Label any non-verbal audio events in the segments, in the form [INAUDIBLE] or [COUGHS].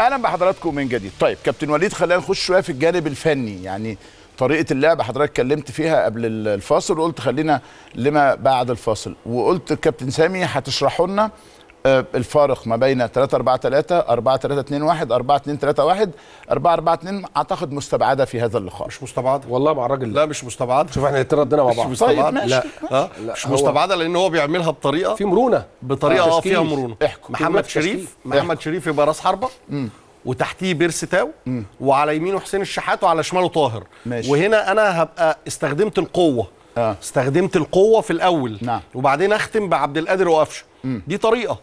اهلا بحضراتكم من جديد طيب كابتن وليد خلينا نخش شويه في الجانب الفني يعني طريقه اللعب حضرتك اتكلمت فيها قبل الفاصل وقلت خلينا لما بعد الفاصل وقلت كابتن سامي هتشرحوا لنا آه، الفارق ما بين 3 4 3 4 3 2 1 4 2 3 1 4 4 2 اعتقد مستبعده في هذا اللقاء مش مستبعده والله مع الراجل لا مش مستبعده شوف احنا الاثنين مع بعض مش مستبعده طيب لا. لا. لا مش مستبعده لان هو بيعملها بطريقه في مرونه بطريقه اه فيها مرونه احكم محمد شريف محمد شريف يبقى راس حربه وتحتيه بيرسي تاو وعلى يمينه حسين الشحات وعلى شماله طاهر ماشي. وهنا انا هبقى استخدمت القوه آه. استخدمت القوه في الاول نعم. وبعدين اختم بعبد القادر وقفشه دي طريقه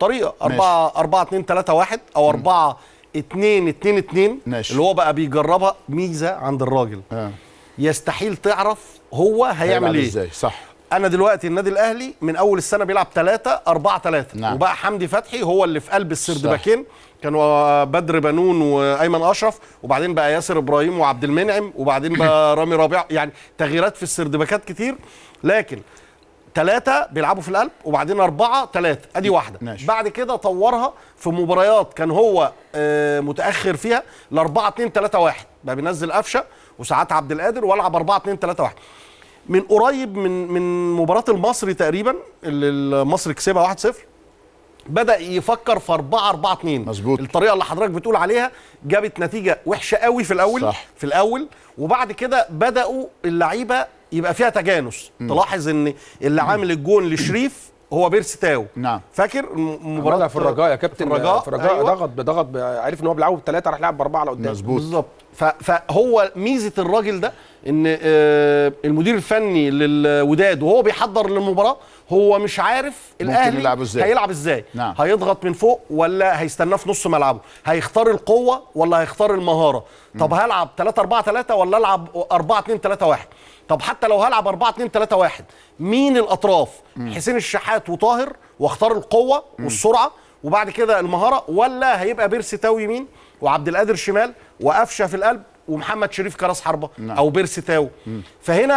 طريقه 4 4 2 3 1 او 4 2 2 2 اللي هو بقى بيجربها ميزه عند الراجل آه. يستحيل تعرف هو هيعمل ايه ازاي صح انا دلوقتي النادي الاهلي من اول السنه بيلعب 3 4 3 نعم. وبقى حمدي فتحي هو اللي في قلب السردباكين كانوا بدر بنون وايمن اشرف وبعدين بقى ياسر ابراهيم وعبد المنعم وبعدين بقى [COUGHS] رامي ربيع يعني تغييرات في السردباكات كتير لكن ثلاثة بيلعبوا في القلب وبعدين أربعة ثلاثة أدي واحدة ماشي. بعد كده طورها في مباريات كان هو آه، متأخر فيها لأربعة اتنين تلاتة واحد بقى بينزل قفشة وساعات عبد القادر والعب أربعة 2 3 1 من قريب من من مباراه المصري تقريبا اللي المصري كسبها 1-0 بدا يفكر في 4 4 2 مظبوط الطريقه اللي حضرتك بتقول عليها جابت نتيجه وحشه قوي في الاول صح. في الاول وبعد كده بداوا اللعيبه يبقى فيها تجانس م. تلاحظ ان اللي عامل الجون لشريف هو بيرسي تاو نعم فاكر مباراه في الرجاء يا كابتن في الرجاء, في الرجاء أيوة. ضغط بضغط عرف ان هو بيلعبه بثلاثه راح لعب باربعه لقدام مظبوط بالظبط فهو ميزه الراجل ده ان آه، المدير الفني للوداد وهو بيحضر للمباراه هو مش عارف الاهلي يلعب ازاي هيلعب ازاي نعم. هيضغط من فوق ولا هيستناه في نص ملعبه هيختار القوه ولا هيختار المهاره طب هلعب 3 4 3 ولا العب 4 2 3 1 طب حتى لو هلعب 4 2 3 1 مين الاطراف مم. حسين الشحات وطاهر واختار القوه مم. والسرعه وبعد كده المهاره ولا هيبقى بيرسي تاوي يمين وعبد القادر شمال وقفشه في القلب ومحمد شريف كراس حربه نعم. او بيرسي تاو مم. فهنا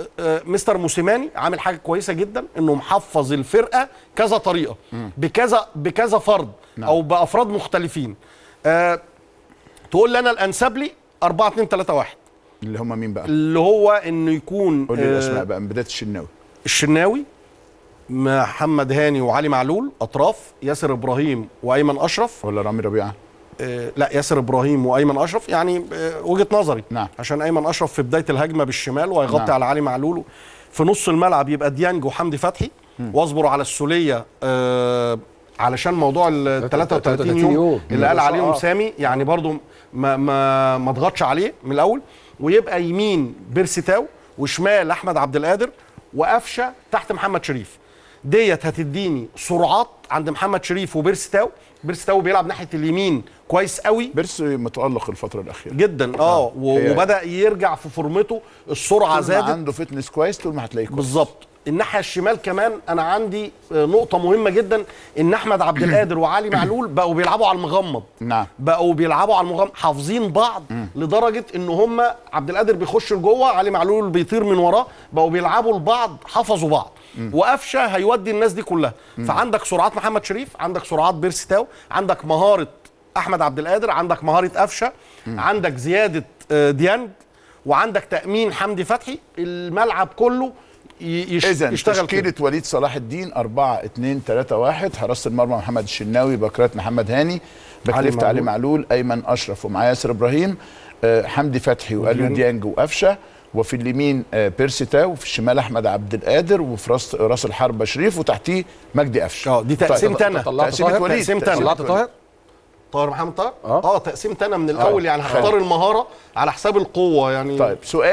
آه، آه، مستر موسيماني عامل حاجه كويسه جدا انه محفظ الفرقه كذا طريقه مم. بكذا بكذا فرد نعم. او بافراد مختلفين أه تقول لي انا الانسب لي 4 2 3 1 اللي هم مين بقى اللي هو انه يكون قول لي الاسماء آه، بقى من بدايه الشناوي الشناوي محمد هاني وعلي معلول اطراف ياسر ابراهيم وايمن اشرف ولا رامي ربيعه آه، لا ياسر ابراهيم وايمن اشرف يعني آه، وجهه نظري نعم. عشان ايمن اشرف في بدايه الهجمه بالشمال وهيغطي نعم. على علي معلول في نص الملعب يبقى ديانج وحمدي فتحي واصبر على السوليه آه علشان موضوع ال 33 يوم, يوم اللي قال عليهم آه. سامي يعني برضو ما ما ما اضغطش عليه من الاول ويبقى يمين بيرسيتاو وشمال احمد عبد القادر وقفشه تحت محمد شريف ديت هتديني سرعات عند محمد شريف وبيرستاو بيرستاو بيلعب ناحيه اليمين كويس قوي بيرس متالق الفتره الاخيره جدا اه, آه، وبدا يرجع في فورمته السرعه زادت عنده فتنس كويس طول ما هتلاقيه كويس بالظبط الناحيه الشمال كمان انا عندي آه، نقطه مهمه جدا ان احمد عبد القادر وعلي معلول بقوا بيلعبوا على المغمض نعم بقوا بيلعبوا على المغمض حافظين بعض لدرجه ان هم عبد القادر بيخش لجوه علي معلول بيطير من وراه بقوا بيلعبوا لبعض حفظوا بعض وقفشه هيودي الناس دي كلها فعندك سرعات محمد شريف عندك سرعات بيرستاو عندك مهاره احمد عبد القادر عندك مهاره قفشه عندك زياده آه، ديانج وعندك تامين حمدي فتحي الملعب كله يش... اذا تشكيله كده. وليد صلاح الدين 4 2 3 1 حراسه المرمى محمد الشناوي بكرات محمد هاني باك علي معلول ايمن اشرف ومعاه ياسر ابراهيم آه، حمدي فتحي واليو ديانج وقفشه وفي اليمين آه، بيرسي تاو وفي الشمال احمد عبد القادر وفي راس راس الحربه شريف وتحتيه مجدي قفشه اه دي تقسيمه طيب، انا طلعت وليد تقسيمه انا طلعت طاهر طيب. طاهر محمد طاهر اه, آه، تقسيمه انا من الاول آه. يعني هختار المهاره على حساب القوه يعني طيب سؤال